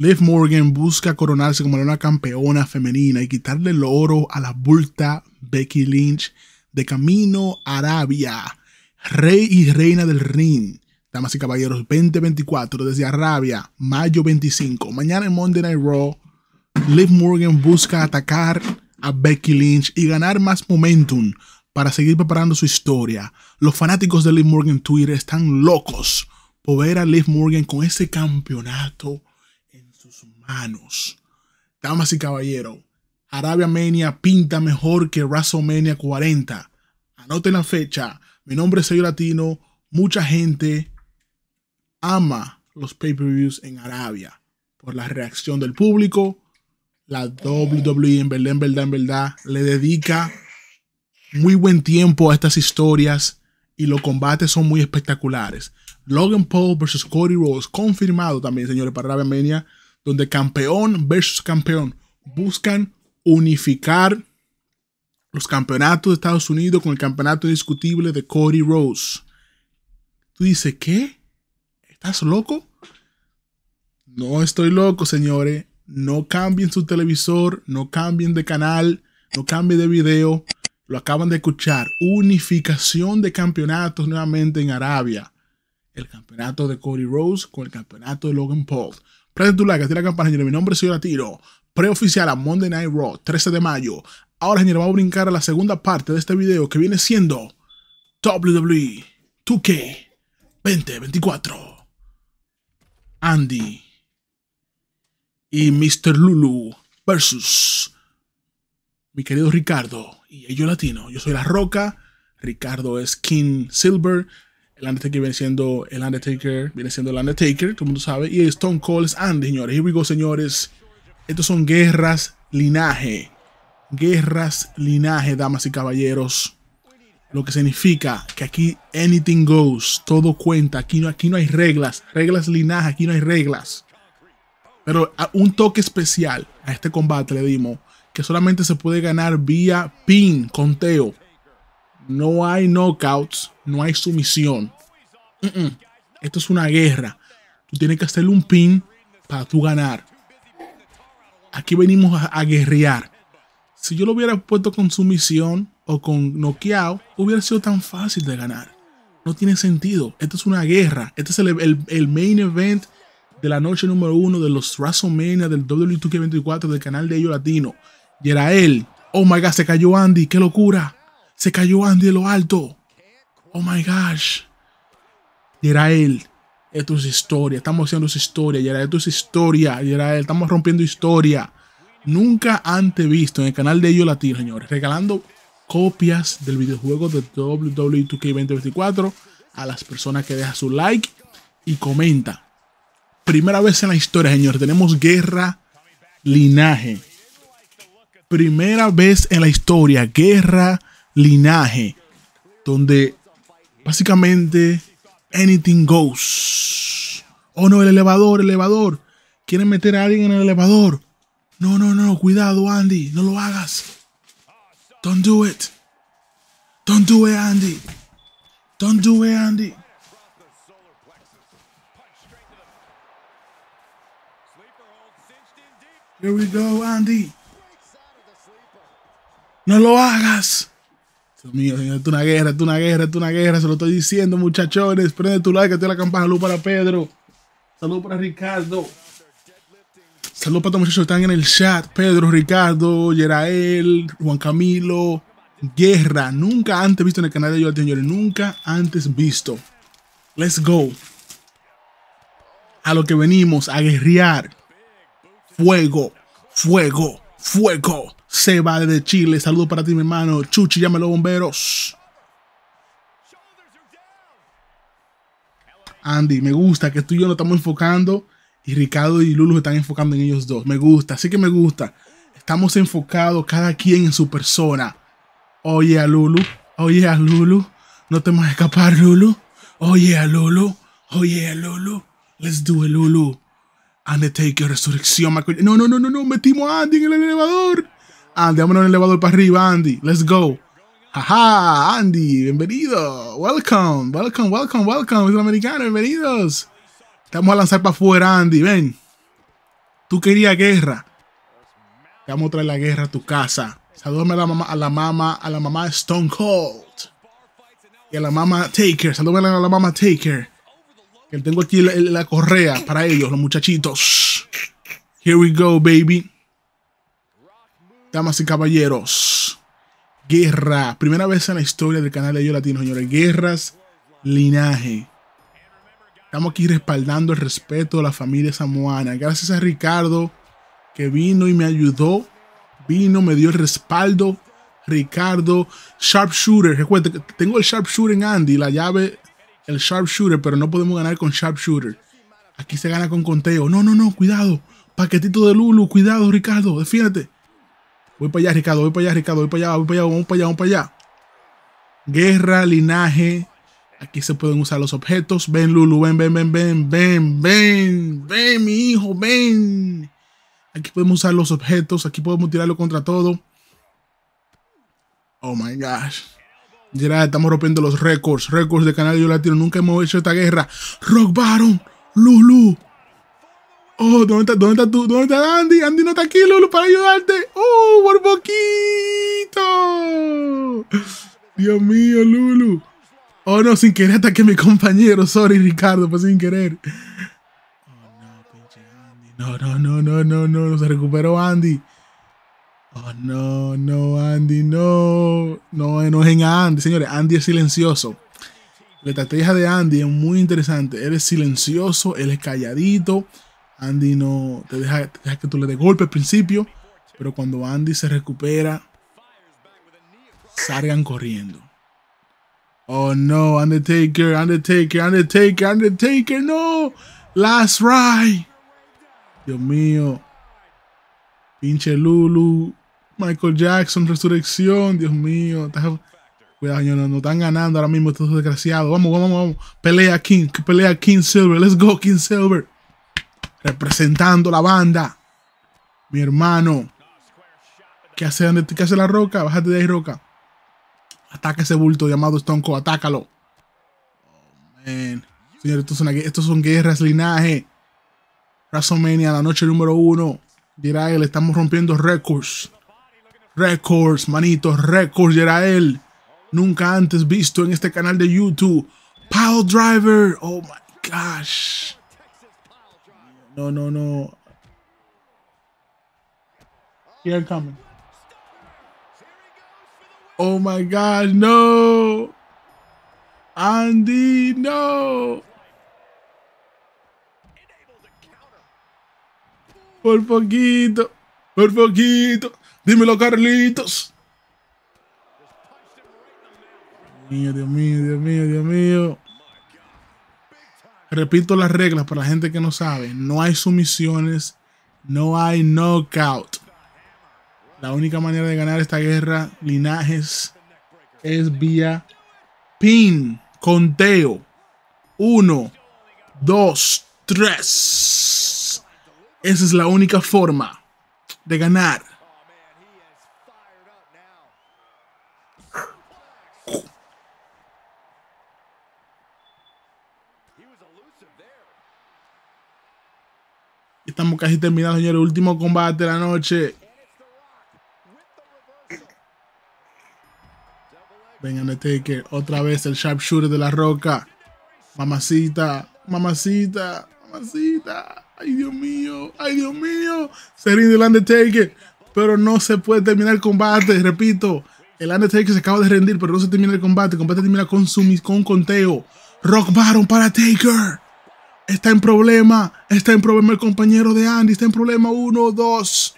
Liv Morgan busca coronarse como una campeona femenina y quitarle el oro a la bulta Becky Lynch de camino Arabia, rey y reina del ring. Damas y caballeros, 2024 desde Arabia, mayo 25. Mañana en Monday Night Raw, Liv Morgan busca atacar a Becky Lynch y ganar más momentum para seguir preparando su historia. Los fanáticos de Liv Morgan Twitter están locos por ver a Liv Morgan con ese campeonato manos Damas y caballeros, Arabia Mania pinta mejor que WrestleMania 40. Anoten la fecha. Mi nombre es Soy Latino. Mucha gente ama los pay-per-views en Arabia por la reacción del público. La WWE en verdad, en verdad, en verdad le dedica muy buen tiempo a estas historias y los combates son muy espectaculares. Logan Paul versus Cody Rhodes, confirmado también, señores, para Arabia Mania donde campeón versus campeón buscan unificar los campeonatos de Estados Unidos con el campeonato discutible de Cody Rose. Tú dices, ¿qué? ¿Estás loco? No estoy loco, señores. No cambien su televisor, no cambien de canal, no cambien de video. Lo acaban de escuchar. Unificación de campeonatos nuevamente en Arabia. El campeonato de Cody Rose con el campeonato de Logan Paul. Prende tu like, activa la campana, Mi nombre es Señora Tiro. Preoficial a Monday Night Raw, 13 de mayo. Ahora, señores, vamos a brincar a la segunda parte de este video que viene siendo WWE 2K 2024. Andy y Mr. Lulu versus mi querido Ricardo y yo latino. Yo soy La Roca, Ricardo es King Silver el Undertaker viene siendo el Undertaker, viene siendo el Undertaker, todo el mundo sabe. Y Stone Cold es Andy, señores. Here we go, señores. Estos son guerras, linaje. Guerras, linaje, damas y caballeros. Lo que significa que aquí anything goes, todo cuenta. Aquí no, aquí no hay reglas. Reglas, linaje, aquí no hay reglas. Pero un toque especial a este combate le dimos que solamente se puede ganar vía pin, conteo. No hay knockouts, no hay sumisión. Esto es una guerra. Tú tienes que hacerle un pin para tú ganar. Aquí venimos a, guerrear. Si yo lo hubiera puesto con sumisión o con noqueado, hubiera sido tan fácil de ganar. No tiene sentido. Esto es una guerra. Este es el, main event de la noche número uno de los WrestleMania del WWE 2 k 24 del canal de ellos Latino. Y era él. Oh my god, se cayó Andy. ¡Qué locura! Se cayó Andy de lo alto. Oh my gosh. Y era él. Esto es historia. Estamos haciendo historia. Y era esto es historia. Y era él. Estamos rompiendo historia. Nunca antes visto en el canal de Yo Latino, señores. Regalando copias del videojuego de WWE 2K2024 a las personas que dejan su like y comenta. Primera vez en la historia, señores. Tenemos guerra, linaje. Primera vez en la historia, guerra, linaje donde básicamente anything goes. Oh no, el elevador, elevador. Quieren meter a alguien en el elevador. No, no, no, cuidado, Andy, no lo hagas. Don't do it. Don't do it, Andy. Don't do it, Andy. Here we go, Andy. No lo hagas mío, señor, es una guerra, es una guerra, es una guerra. Se lo estoy diciendo, muchachones. Prende tu like, activa la campana. Salud para Pedro. Salud para Ricardo. Salud para todos los muchachos que están en el chat. Pedro, Ricardo, Yerael, Juan Camilo. Guerra, nunca antes visto en el canal de Yo señores. Nunca antes visto. Let's go. A lo que venimos, a guerrear. Fuego, fuego, fuego. Seba desde Chile, saludo para ti, mi hermano. Chuchi, llámelo bomberos. Andy, me gusta que tú y yo nos estamos enfocando y Ricardo y Lulu están enfocando en ellos dos. Me gusta, así que me gusta. Estamos enfocados cada quien en su persona. Oye a Lulu, oye a Lulu, no te vas a escapar, Lulu. Oye a Lulu, oye a Lulu, let's do it, Lulu. Undertaker, resurrección, No, no, no, no, no, metimos a Andy en el elevador. Andy, vámonos en el elevador para arriba, Andy. Let's go. Ajá, Andy, bienvenido. Welcome, welcome, welcome, welcome. Es americano, bienvenidos. Estamos a lanzar para afuera, Andy, ven. Tú querías guerra. vamos a traer la guerra a tu casa. Saludame a la mamá, a la mamá, a la mamá Stone Cold. Y a la mamá Taker. Saludame a la mamá Taker. Que tengo aquí la correa para ellos, los muchachitos. Here we go, baby damas y caballeros, guerra, primera vez en la historia del canal de Yo Latino, señores, guerras, linaje. Estamos aquí respaldando el respeto de la familia samoana. Gracias a Ricardo que vino y me ayudó, vino, me dio el respaldo. Ricardo, Sharpshooter, recuerda, tengo el Sharpshooter en Andy, la llave, el Sharpshooter, pero no podemos ganar con Sharpshooter. Aquí se gana con conteo. No, no, no, cuidado. Paquetito de Lulu, cuidado, Ricardo, defiéndete. Voy para allá, Ricardo, voy para allá, Ricardo, voy para allá, voy para allá, vamos para allá, vamos para allá. Guerra, linaje. Aquí se pueden usar los objetos. Ven, Lulu, ven, ven, ven, ven, ven, ven, ven, mi hijo, ven. Aquí podemos usar los objetos, aquí podemos tirarlo contra todo. Oh my gosh. Ya estamos rompiendo los récords, récords de Canal Yo Latino. Nunca hemos hecho esta guerra. Rock Baron, Lulu, Oh, ¿dónde está, está tú? ¿Dónde está Andy? Andy no está aquí, Lulu, para ayudarte. ¡Oh, por poquito! Dios mío, Lulu. Oh, no, sin querer hasta que mi compañero. Sorry, Ricardo, pues sin querer. Oh, no, pinche Andy. No, no, no, no, no, no, Se recuperó Andy. Oh, no, no, Andy, no. No no es en Andy, señores. Andy es silencioso. La estrategia de Andy es muy interesante. Él es silencioso, él es calladito. Andy no te deja, que tú le des golpe al principio, pero cuando Andy se recupera, salgan corriendo. Oh no, Undertaker, Undertaker, Undertaker, Undertaker, no. Last ride. Dios mío. Pinche Lulu. Michael Jackson, resurrección. Dios mío. Cuidado, no, están ganando ahora mismo estos desgraciados. Vamos, vamos, vamos. Pelea King, pelea King Silver. Let's go, King Silver representando la banda. Mi hermano. ¿Qué hace, ¿Qué hace la roca? Bájate de ahí, roca. Ataca ese bulto llamado Stonko! atácalo. Oh, man. Señores, estos son, guerras, linaje. WrestleMania, la noche número uno. él, estamos rompiendo récords. Récords, manitos, récords, él, Nunca antes visto en este canal de YouTube. Power Driver, oh my gosh. No, no, no. Here coming. Oh my God. no. Andy, no. Por poquito, por poquito. Dímelo, Carlitos. Dios mío, Dios mío, Dios mío, Dios mío. Repito las reglas para la gente que no sabe. No hay sumisiones, no hay knockout. La única manera de ganar esta guerra, linajes, es vía pin, conteo. Uno, dos, tres. Esa es la única forma de ganar. estamos casi terminando, señores. Último combate de la noche. Venga, Undertaker. Otra vez el sharpshooter de la roca. Mamacita, mamacita, mamacita. Ay, Dios mío, ay, Dios mío. Se rinde el Undertaker. Pero no se puede terminar el combate. Repito, el Undertaker se acaba de rendir, pero no se termina el combate. El combate termina con, su, con conteo. Rock Baron para Taker. Está en problema. Está en problema el compañero de Andy. Está en problema. Uno, dos.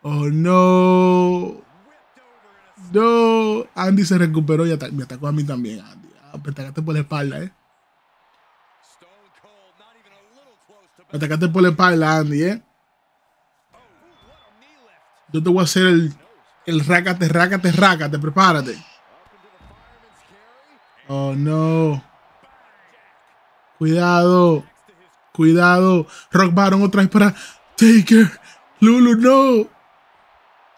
Oh no. No. Andy se recuperó y me atacó a mí también, Andy. Ah, me atacaste por la espalda, eh. Me atacaste por la espalda, Andy, eh. Yo te voy a hacer el, el rácate, rácate, rácate. Prepárate. Oh, no. Cuidado. Cuidado. Rock Baron otra vez para Taker. Lulu, no.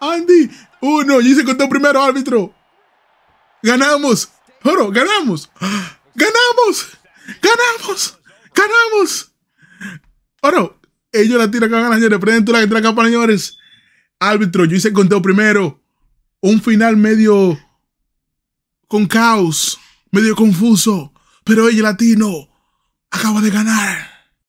Andy. Uno. y se contó primero, árbitro. Ganamos. Oro, ganamos. Ganamos. Ganamos. Ganamos. Oro. Ellos la tiran que ganar, señores. Prenden tu tiran acá, señores árbitro, yo hice el conteo primero. Un final medio con caos, medio confuso, pero el latino acaba de ganar.